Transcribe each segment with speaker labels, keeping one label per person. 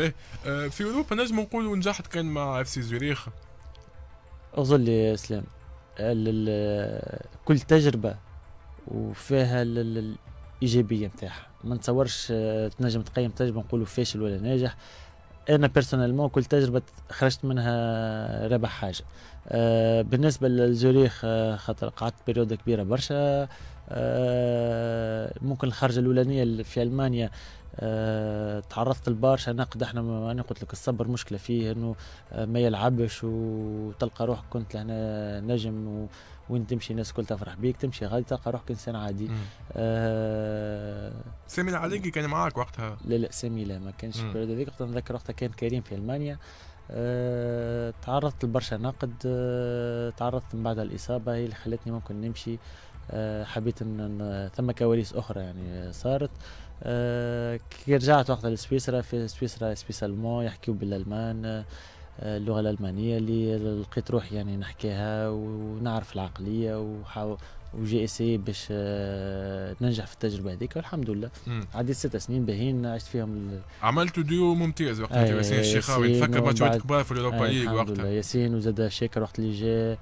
Speaker 1: به آه، في اوروبا نجم نقولوا نجحت كان مع اف سي زوريخ
Speaker 2: اظن يا اسلام كل تجربه وفيها الايجابيه نتاعها ما نتصورش آه، تنجم تقيم تجربه نقولوا فاشل ولا ناجح انا بيرسونيل كل تجربه خرجت منها ربح حاجه آه، بالنسبه لزوريخ خاطر قعدت بريوده كبيره برشا ممكن الخرجه الاولانيه في المانيا أه تعرضت لبرشا نقد احنا انا قلت لك الصبر مشكله فيه انه ما يلعبش وتلقى روحك كنت لهنا نجم و وين تمشي الناس الكل تفرح بيك تمشي غادي تلقى روحك انسان عادي آه سامي العليقي كان معاك وقتها لا لا سامي لا ما كانش في هذيك وقتها نتذكر وقتها كان كريم في المانيا آه تعرضت لبرشا نقد آه تعرضت من بعد الاصابه هي اللي خلتني ممكن نمشي آه حبيت ان ثم كواليس اخرى يعني صارت آه، كي رجعت وقتها لسويسرا في سويسرا سويس المون يحكيو بالالمان آه، اللغه الالمانيه اللي لقيت روحي يعني نحكيها ونعرف العقليه وحاول وجي اسي باش آه، ننجح في التجربه هذيك والحمد لله عديت ست سنين باهين عشت فيهم
Speaker 1: عملت ديو ممتاز وقت آه، ياسين الشيخاوي ماتش ماتشات كبار في الاوروبا آه، ليغ وقتها
Speaker 2: ياسين وزاد شاكر وقت اللي جا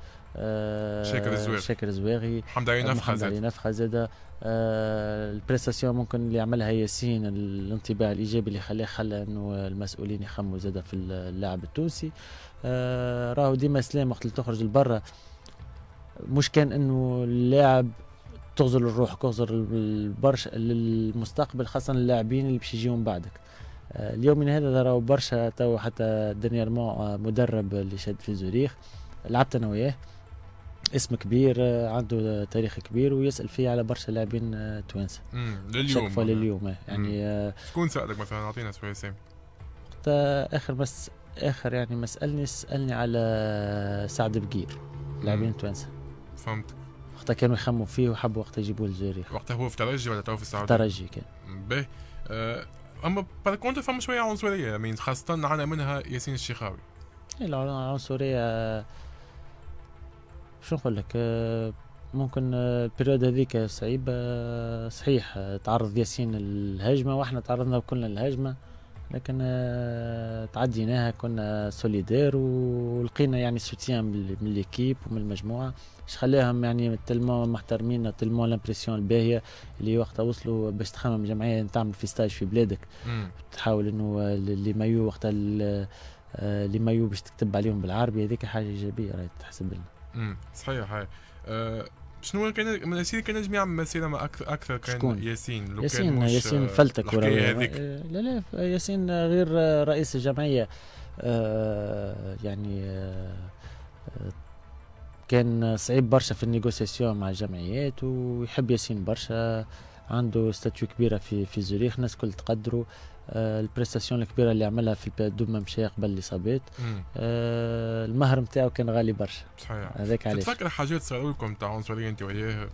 Speaker 2: شاكر الزواغي شاكر الزواغي محمد علي نفخه زاد علي نفخه زاد البريستاسيون ممكن اللي عملها ياسين الانطباع الايجابي اللي خلاه خلى انه المسؤولين يخموا زاد في اللاعب التونسي راهو ديما سلام وقت اللي تخرج لبرا مش كان انه اللاعب تغزل الروح تغزل برشا للمستقبل خاصه اللاعبين اللي باش يجيهم بعدك آه، اليوم من هذا راهو برشا تو حتى مو آه، مدرب اللي شاد في زوريخ لعبت انا وياه اسم كبير آه، عنده تاريخ كبير ويسال فيه على برشا لاعبين توانسه لليوم شكفى لليوم يعني شكون
Speaker 1: سالك مثلا اعطينا شويه سام
Speaker 2: اخر بس اخر يعني ما سالني سالني على سعد بقير لاعبين توانسه فهمتك وقتها كانوا يخموا فيه وحبوا وقتها يجيبوا للجريح وقتها
Speaker 1: هو في ترجي ولا تو في السعوديه؟ ترجي كان باهي اما بار كونتر فما شويه عنصريه يعني خاصه عانى منها ياسين الشيخاوي
Speaker 2: إيه، العنصريه آه، شو نقول لك آه، ممكن آه، البريود هذيك صعيبه صحيح تعرض ياسين للهجمه واحنا تعرضنا كلنا للهجمه لكن آه، تعديناها كنا سوليدير ولقينا يعني سوتيان من ليكيب ومن المجموعه باش خلاهم يعني تلمون محترمين تلمون لامبرسيون الباهيه اللي وقتها وصلوا باش تخمم جمعيه تعمل في ستاج في بلادك مم. تحاول انه اللي آه، مايو وقتها اللي آه، مايو باش تكتب عليهم بالعربي هذيك حاجه ايجابيه راهي تحسب
Speaker 1: لنا. صحيح هاي. أه شنو كان ياسين كان نجم يعمل مسيرة اكثر اكثر كان شكون؟ ياسين لو ياسين كان ياسين فلتك ولا
Speaker 2: لا لا ياسين غير رئيس الجمعيه يعني كان صعيب برشا في النيغوسياسيون مع الجمعيات ويحب ياسين برشا عنده ستاتيو كبيره في في زوريخ الناس الكل تقدروا آه البريستاسيون الكبيره اللي عملها في البي دوب ما مشى قبل الاصابات آه المهر نتاعو كان غالي برشا صحيح هذاك علاش تفكر
Speaker 1: حاجات صاروا لكم تاع عنصريه انت وياه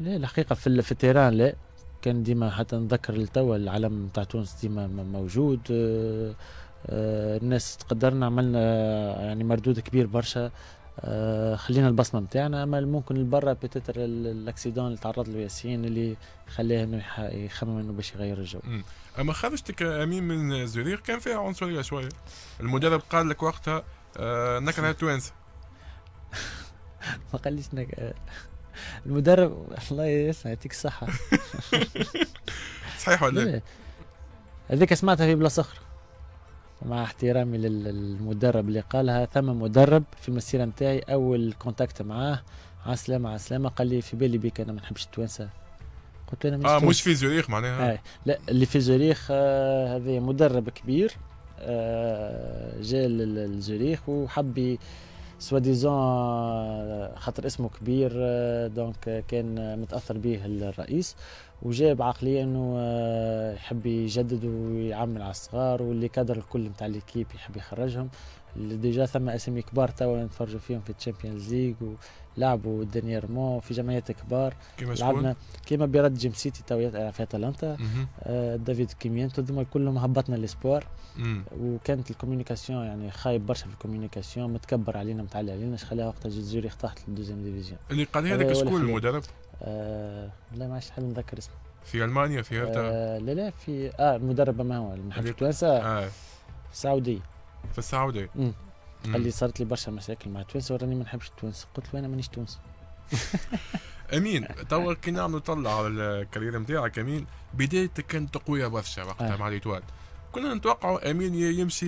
Speaker 2: لا الحقيقه في, في التيران لا كان ديما حتى نذكر لتوا العلم تاع تونس ديما موجود آه،, آه الناس تقدرنا عملنا يعني مردود كبير برشا آه، خلينا البصمه نتاعنا اما ممكن برا بتتر الاكسيدون اللي تعرض له ياسين اللي خلاه انه يخمم انه باش يغير الجو.
Speaker 1: اما خرجتك امين من زوريخ كان فيها عنصريه شويه. المدرب قال لك وقتها آه نكره
Speaker 2: التوانسه. ما قاليش نك... المدرب الله يسعدك يعطيك الصحه. صحيح ولا لا؟ هذيك سمعتها في بلاصه اخرى. مع احترامي للمدرب اللي قالها ثم مدرب في المسيره نتاعي اول كونتاكت معاه عسلامة عسلامة قال لي في بالي بيك انا ما نحبش التوانسه قلت انا مش اه مش في زوريخ معناها آه. لا اللي في زوريخ آه هذا مدرب كبير آه جاء لزوريخ وحب سوا آه، ديزون خاطر اسمه كبير دونك آه، آه، كان متاثر به الرئيس وجاء بعقليه انه آه، يحب يجدد ويعمل على الصغار واللي كادر الكل نتاع ليكيب يحب يخرجهم اللي ديجا ثم اسامي كبار توا نتفرجوا فيهم في الشامبيونز ليغ ولعبوا مو في جمعيات كبار كيما لعبنا كيما بيرد جيم سيتي توا في اتلانتا آه دافيد كيميانتو هذوما كلهم هبطنا الاسبوار وكانت الكوميونيكاسيون يعني خايب برشا في الكوميونيكاسيون متكبر علينا متعلى علينا خلاها وقت الجزائر اختارت للدوزيام ديفيزيون اللي قال هذاك آه، شكون المدرب؟ آه، والله ما عادش حد نذكر اسمه في المانيا في هرتا آه لا لا في اه المدرب هو المحرك التوانسه آه. سعودي في السعودي امم قال لي صارت لي برشا مشاكل مع تونس وراني ما نحبش تونس قلت له انا مانيش تونسي امين توا
Speaker 1: كي نعمل طلع على الكارير نتاعك امين بدايتك كانت قويه برشا وقتها آه. مع ليتوال كنا نتوقعوا امين يمشي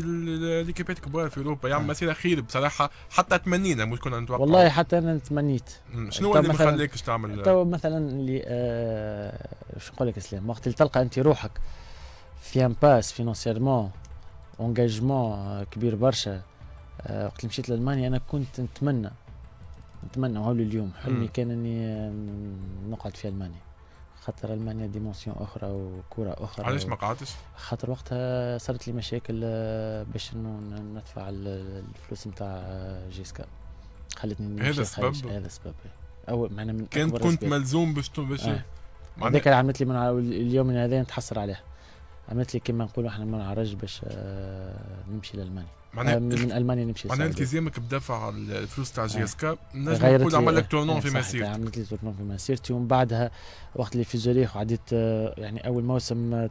Speaker 1: ليكيبات كبار في اوروبا يعمل يعني نعم. مسيره خير بصراحه حتى تمنينا مش كنا نتوقع والله
Speaker 2: حتى انا تمنيت شنو اللي ما خلاكش تعمل تو مثلا اللي آه شو نقول لك اسلام وقت اللي تلقى انت روحك في امباس فينونسيرمون انجاجمون كبير برشا آه وقت اللي مشيت لالمانيا انا كنت نتمنى نتمنى هو اليوم حلمي كان اني آه، نقعد في المانيا خاطر المانيا ديمونسيون اخرى وكره اخرى علاش ما قعدتش؟ خاطر وقتها صارت لي مشاكل آه، باش ندفع الفلوس نتاع آه، جيسكا خلتني هذا السبب هذا السبب او معنا من كان كنت ملزوم باش باش آه. هذاك اللي عملت لي من اليوم هذا نتحسر عليه عملت لي كما نقولوا احنا منعرج باش نمشي لالمانيا معناها آه، من المانيا نمشي معناها التزامك
Speaker 1: بدفع الفلوس تاع جي اس كا آه. نجم نقول عمل لك تورنون في مسيرتي
Speaker 2: عملت لي تورنون في مسيرتي ومن بعدها وقت اللي في زوريخ وعديت آه، يعني اول موسم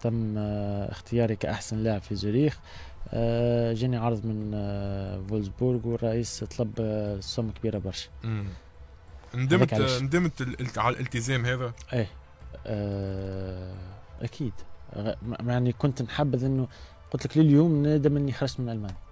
Speaker 2: تم اختياري كاحسن لاعب في زوريخ جاني عرض من فولسبورغ والرئيس طلب سوم كبيره برشا ندمت
Speaker 1: ندمت على الالتزام هذا؟
Speaker 2: ايه اكيد يعني كنت نحبذ انه قلت لك لليوم نادم اني خرجت من المانيا